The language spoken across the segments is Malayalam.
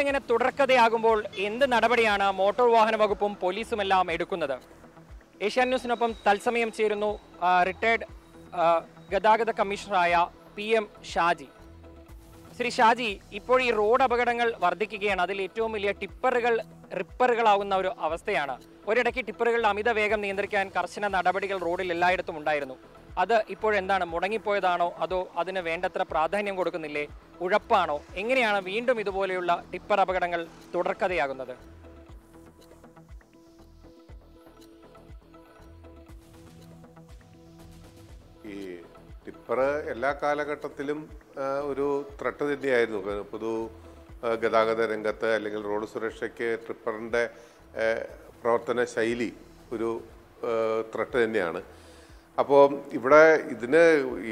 ഇങ്ങനെ തുടർക്കഥയാകുമ്പോൾ എന്ത് നടപടിയാണ് മോട്ടോർ വാഹന വകുപ്പും പോലീസുമെല്ലാം എടുക്കുന്നത് ഏഷ്യാ ന്യൂസിനൊപ്പം തത്സമയം ചേരുന്നു റിട്ടയർഡ് ഗതാഗത കമ്മീഷണറായ പി എം ഷാജി ശ്രീ ഷാജി ഇപ്പോൾ ഈ റോഡ് അപകടങ്ങൾ വർദ്ധിക്കുകയാണ് അതിൽ ഏറ്റവും വലിയ ടിപ്പറുകൾ ആകുന്ന ഒരു അവസ്ഥയാണ് ഒരിടയ്ക്ക് ടിപ്പറുകളുടെ അമിത വേഗം നിയന്ത്രിക്കാൻ കർശന നടപടികൾ റോഡിൽ എല്ലായിടത്തും ഉണ്ടായിരുന്നു അത് ഇപ്പോഴെന്താണ് മുടങ്ങിപ്പോയതാണോ അതോ അതിന് വേണ്ടത്ര പ്രാധാന്യം കൊടുക്കുന്നില്ലേ ഉഴപ്പാണോ എങ്ങനെയാണ് വീണ്ടും ഇതുപോലെയുള്ള ടിപ്പർ അപകടങ്ങൾ തുടർക്കഥയാകുന്നത് ഈ ടിപ്പർ എല്ലാ കാലഘട്ടത്തിലും ഒരു ത്രട്ട് തന്നെയായിരുന്നു പൊതു ഗതാഗത രംഗത്ത് അല്ലെങ്കിൽ റോഡ് സുരക്ഷയ്ക്ക് ടിപ്പറിൻ്റെ പ്രവർത്തന ശൈലി ഒരു ത്രട്ട് തന്നെയാണ് അപ്പോൾ ഇവിടെ ഇതിന്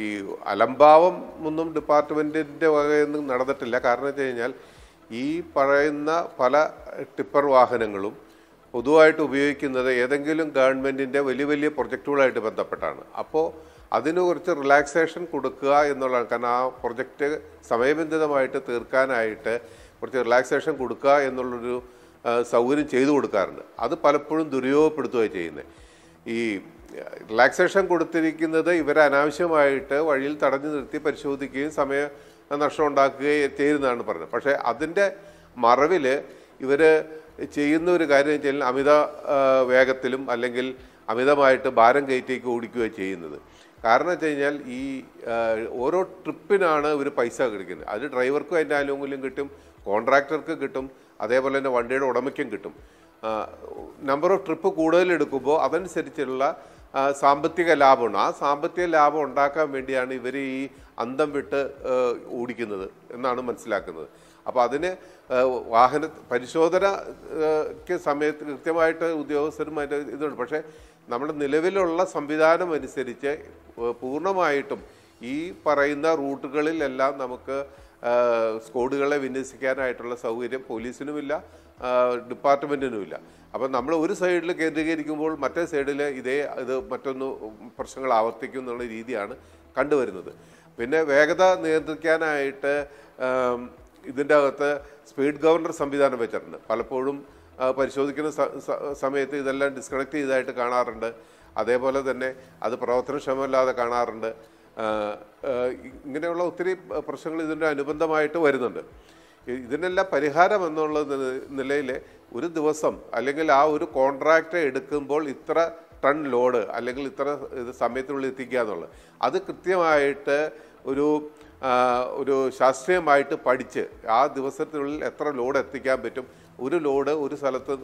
ഈ അലംഭാവം ഒന്നും ഡിപ്പാർട്ട്മെൻറ്റിൻ്റെ വകയൊന്നും നടന്നിട്ടില്ല കാരണം വെച്ച് കഴിഞ്ഞാൽ ഈ പറയുന്ന പല ടിപ്പർ വാഹനങ്ങളും പൊതുവായിട്ട് ഉപയോഗിക്കുന്നത് ഏതെങ്കിലും ഗവൺമെൻറ്റിൻ്റെ വലിയ വലിയ പ്രൊജക്റ്റുകളായിട്ട് ബന്ധപ്പെട്ടാണ് അപ്പോൾ അതിന് കുറച്ച് റിലാക്സേഷൻ കൊടുക്കുക എന്നുള്ളതാണ് കാരണം ആ പ്രൊജക്റ്റ് സമയബന്ധിതമായിട്ട് തീർക്കാനായിട്ട് കുറച്ച് റിലാക്സേഷൻ കൊടുക്കുക എന്നുള്ളൊരു സൗകര്യം ചെയ്തു കൊടുക്കാറുണ്ട് അത് പലപ്പോഴും ദുരുപയോഗപ്പെടുത്തുകയാണ് ചെയ്യുന്നത് ഈ റിലാക്സേഷൻ കൊടുത്തിരിക്കുന്നത് ഇവരെ അനാവശ്യമായിട്ട് വഴിയിൽ തടഞ്ഞു നിർത്തി പരിശോധിക്കുകയും സമയ നഷ്ടം ഉണ്ടാക്കുകയും ചെയ്യുന്നതാണ് പറഞ്ഞത് പക്ഷേ അതിൻ്റെ മറവിൽ ഇവർ ചെയ്യുന്ന ഒരു കാര്യം വെച്ചാൽ അമിത വേഗത്തിലും അല്ലെങ്കിൽ അമിതമായിട്ട് ഭാരം കയറ്റേക്ക് ഓടിക്കുകയാണ് ചെയ്യുന്നത് കാരണം വെച്ച് കഴിഞ്ഞാൽ ഈ ഓരോ ട്രിപ്പിനാണ് ഇവർ പൈസ കിടക്കുന്നത് അത് ഡ്രൈവർക്കും അതിൻ്റെ ആനുകൂല്യം കിട്ടും കോൺട്രാക്ടർക്ക് കിട്ടും അതേപോലെ തന്നെ വണ്ടിയുടെ ഉടമയ്ക്കും കിട്ടും നമ്പർ ഓഫ് ട്രിപ്പ് കൂടുതൽ എടുക്കുമ്പോൾ അതനുസരിച്ചുള്ള സാമ്പത്തിക ലാഭമാണ് ആ സാമ്പത്തിക ലാഭം ഉണ്ടാക്കാൻ വേണ്ടിയാണ് ഇവർ ഈ അന്തം വിട്ട് ഓടിക്കുന്നത് എന്നാണ് മനസ്സിലാക്കുന്നത് അപ്പോൾ അതിന് വാഹന പരിശോധനയ്ക്ക് സമയത്ത് കൃത്യമായിട്ട് ഉദ്യോഗസ്ഥരും അതിൻ്റെ ഇതുണ്ട് പക്ഷേ നമ്മുടെ നിലവിലുള്ള സംവിധാനം അനുസരിച്ച് പൂർണ്ണമായിട്ടും ഈ പറയുന്ന റൂട്ടുകളിലെല്ലാം നമുക്ക് സ്കോഡുകളെ വിന്യസിക്കാനായിട്ടുള്ള സൗകര്യം പോലീസിനുമില്ല ഡിപ്പാർട്ട്മെൻറ്റിനുമില്ല അപ്പം നമ്മൾ ഒരു സൈഡിൽ കേന്ദ്രീകരിക്കുമ്പോൾ മറ്റേ സൈഡിൽ ഇതേ ഇത് മറ്റൊന്ന് പ്രശ്നങ്ങൾ ആവർത്തിക്കും എന്നുള്ള രീതിയാണ് കണ്ടുവരുന്നത് പിന്നെ വേഗത നിയന്ത്രിക്കാനായിട്ട് ഇതിൻ്റെ അകത്ത് സ്പീഡ് ഗവർണർ സംവിധാനം വെച്ചിട്ടുണ്ട് പലപ്പോഴും പരിശോധിക്കുന്ന സമയത്ത് ഇതെല്ലാം ഡിസ്കണക്ട് ചെയ്തതായിട്ട് കാണാറുണ്ട് അതേപോലെ തന്നെ അത് പ്രവർത്തനക്ഷമമല്ലാതെ കാണാറുണ്ട് ഇങ്ങനെയുള്ള ഒത്തിരി പ്രശ്നങ്ങൾ ഇതിൻ്റെ അനുബന്ധമായിട്ട് വരുന്നുണ്ട് ഇതിനെല്ലാം പരിഹാരം എന്നുള്ള നിലയിൽ ഒരു ദിവസം അല്ലെങ്കിൽ ആ ഒരു കോൺട്രാക്റ്റ് എടുക്കുമ്പോൾ ഇത്ര ടൺ ലോഡ് അല്ലെങ്കിൽ ഇത്ര ഇത് സമയത്തിനുള്ളിൽ എത്തിക്കുക എന്നുള്ളത് അത് കൃത്യമായിട്ട് ഒരു ഒരു ശാസ്ത്രീയമായിട്ട് പഠിച്ച് ആ ദിവസത്തിനുള്ളിൽ എത്ര ലോഡ് എത്തിക്കാൻ പറ്റും ഒരു ലോഡ് ഒരു സ്ഥലത്ത്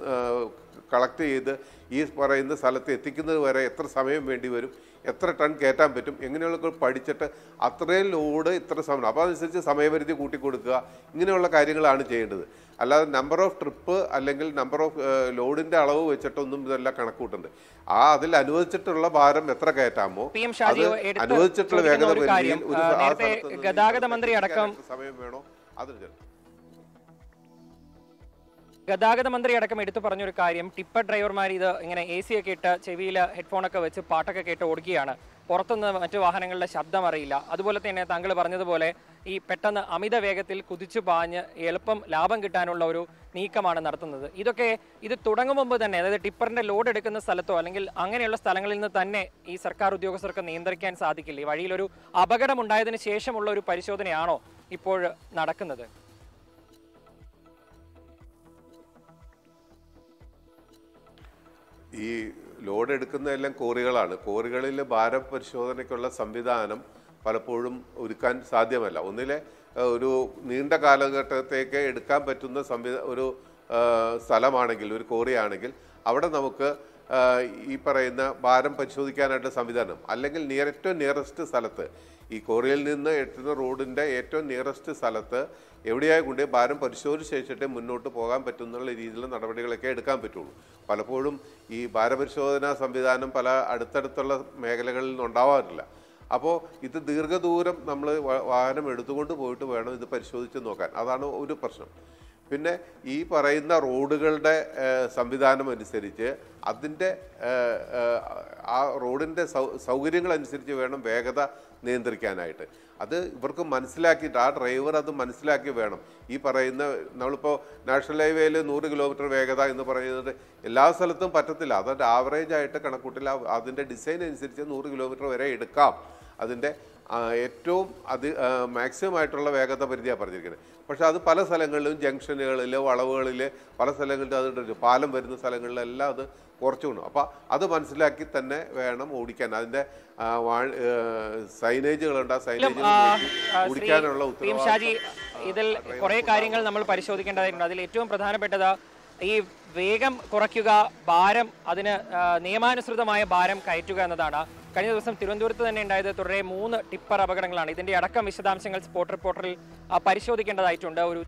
കളക്ട് ചെയ്ത് ഈ പറയുന്ന സ്ഥലത്ത് എത്തിക്കുന്നത് വരെ എത്ര സമയം വേണ്ടി വരും എത്ര ടൺ കയറ്റാൻ പറ്റും എങ്ങനെയുള്ള പഠിച്ചിട്ട് അത്രയും ലോഡ് ഇത്ര സമയം അപ്പോൾ അതനുസരിച്ച് സമയപരിധി കൂട്ടിക്കൊടുക്കുക ഇങ്ങനെയുള്ള കാര്യങ്ങളാണ് ചെയ്യേണ്ടത് അല്ലാതെ നമ്പർ ഓഫ് ട്രിപ്പ് അല്ലെങ്കിൽ നമ്പർ ഓഫ് ലോഡിന്റെ അളവ് വെച്ചിട്ടൊന്നും ഇതെല്ലാം കണക്കൂട്ടുണ്ട് ആ അതിൽ അനുവദിച്ചിട്ടുള്ള ഭാരം എത്ര കയറ്റാമോ അത് അനുവദിച്ചിട്ടുള്ള വേഗത ഗതാഗത മന്ത്രി അടക്കം സമയം വേണോ അത് ഗതാഗത മന്ത്രി അടക്കം എടുത്തു പറഞ്ഞൊരു കാര്യം ടിപ്പർ ഡ്രൈവർമാർ ഇത് ഇങ്ങനെ എ സി ഒക്കെ ഇട്ട് ചെവിയിൽ ഹെഡ്ഫോണൊക്കെ വെച്ച് പാട്ടൊക്കെ കേട്ട് ഓടുകയാണ് പുറത്തുനിന്ന് മറ്റു വാഹനങ്ങളുടെ ശബ്ദം അറിയില്ല അതുപോലെ തന്നെ താങ്കൾ പറഞ്ഞതുപോലെ ഈ പെട്ടെന്ന് അമിത വേഗത്തിൽ കുതിച്ചു പാഞ്ഞ് എളുപ്പം ലാഭം കിട്ടാനുള്ള ഒരു നീക്കമാണ് നടത്തുന്നത് ഇതൊക്കെ ഇത് തുടങ്ങും മുമ്പ് തന്നെ അതായത് ടിപ്പറിന്റെ ലോഡ് എടുക്കുന്ന സ്ഥലത്തോ അല്ലെങ്കിൽ അങ്ങനെയുള്ള സ്ഥലങ്ങളിൽ നിന്ന് തന്നെ ഈ സർക്കാർ ഉദ്യോഗസ്ഥർക്ക് നിയന്ത്രിക്കാൻ സാധിക്കില്ല ഈ അപകടം ഉണ്ടായതിനു ശേഷമുള്ള ഒരു പരിശോധനയാണോ ഇപ്പോൾ നടക്കുന്നത് ഈ ലോഡ് എടുക്കുന്നതെല്ലാം കോറികളാണ് കോറികളിൽ ഭാരം പരിശോധനയ്ക്കുള്ള സംവിധാനം പലപ്പോഴും ഒരുക്കാൻ സാധ്യമല്ല ഒന്നിലെ ഒരു നീണ്ട കാലഘട്ടത്തേക്ക് എടുക്കാൻ പറ്റുന്ന സംവിധ ഒരു സ്ഥലമാണെങ്കിൽ ഒരു കോറിയാണെങ്കിൽ അവിടെ നമുക്ക് ഈ പറയുന്ന ഭാരം പരിശോധിക്കാനായിട്ട് സംവിധാനം അല്ലെങ്കിൽ നിയർ ഏറ്റവും നിയറസ്റ്റ് സ്ഥലത്ത് ഈ കോറിയിൽ നിന്ന് എത്തുന്ന റോഡിൻ്റെ ഏറ്റവും നിയറസ്റ്റ് സ്ഥലത്ത് എവിടെയായി കൊണ്ട് ഭാരം പരിശോധിച്ച് ശേഷിച്ചിട്ടേ മുന്നോട്ട് പോകാൻ പറ്റുന്നുള്ള രീതിയിലുള്ള നടപടികളൊക്കെ എടുക്കാൻ പറ്റുള്ളൂ പലപ്പോഴും ഈ ഭാരപരിശോധനാ സംവിധാനം പല അടുത്തടുത്തുള്ള മേഖലകളിൽ ഉണ്ടാവാറില്ല അപ്പോൾ ഇത് ദീർഘദൂരം നമ്മൾ വാഹനം എടുത്തുകൊണ്ട് പോയിട്ട് വേണം ഇത് പരിശോധിച്ച് നോക്കാൻ അതാണ് ഒരു പ്രശ്നം പിന്നെ ഈ പറയുന്ന റോഡുകളുടെ സംവിധാനം അനുസരിച്ച് അതിൻ്റെ ആ റോഡിൻ്റെ സൗ സൗകര്യങ്ങളനുസരിച്ച് വേണം വേഗത നിയന്ത്രിക്കാനായിട്ട് അത് ഇവർക്ക് മനസ്സിലാക്കിയിട്ട് ആ ഡ്രൈവർ അത് മനസ്സിലാക്കി വേണം ഈ പറയുന്ന നമ്മളിപ്പോൾ നാഷണൽ ഹൈവേയിൽ നൂറ് കിലോമീറ്റർ വേഗത എന്ന് പറയുന്നത് എല്ലാ സ്ഥലത്തും പറ്റത്തില്ല അതൊരു ആവറേജ് ആയിട്ട് കണക്കൂട്ടിൽ അതിൻ്റെ ഡിസൈൻ അനുസരിച്ച് നൂറ് കിലോമീറ്റർ വരെ എടുക്കാം അതിൻ്റെ ഏറ്റവും അതി മാക്സിമം ആയിട്ടുള്ള വേഗത പരിധിയാണ് പറഞ്ഞിരിക്കുന്നത് പക്ഷേ അത് പല സ്ഥലങ്ങളിലും ജംഗ്ഷനുകളിൽ വളവുകളിൽ പല സ്ഥലങ്ങളിലും അത് പാലം വരുന്ന സ്ഥലങ്ങളിലെല്ലാം അത് കുറച്ചു കൊണ്ടു അപ്പോൾ അത് മനസ്സിലാക്കി തന്നെ വേണം ഓടിക്കാൻ അതിൻ്റെ സൈനേജുകളുണ്ട് ആ സൈനേജ് ഓടിക്കാനുള്ള ഉത്തരവാദിത്വം ഇതിൽ കുറേ കാര്യങ്ങൾ നമ്മൾ പരിശോധിക്കേണ്ടതായിട്ടുണ്ട് അതിൽ ഏറ്റവും പ്രധാനപ്പെട്ടത് ഈ വേഗം കുറയ്ക്കുക ഭാരം അതിന് നിയമാനുസൃതമായ ഭാരം കയറ്റുക എന്നതാണ് കഴിഞ്ഞ ദിവസം തിരുവനന്തപുരത്ത് തന്നെ ഉണ്ടായത് തുടരെ മൂന്ന് ടിപ്പർ അപകടങ്ങളാണ് ഇതിന്റെ അടക്കം വിശദാംശങ്ങൾ സ്പോട്ട് റിപ്പോർട്ടറിൽ പരിശോധിക്കേണ്ടതായിട്ടുണ്ട് ഒരു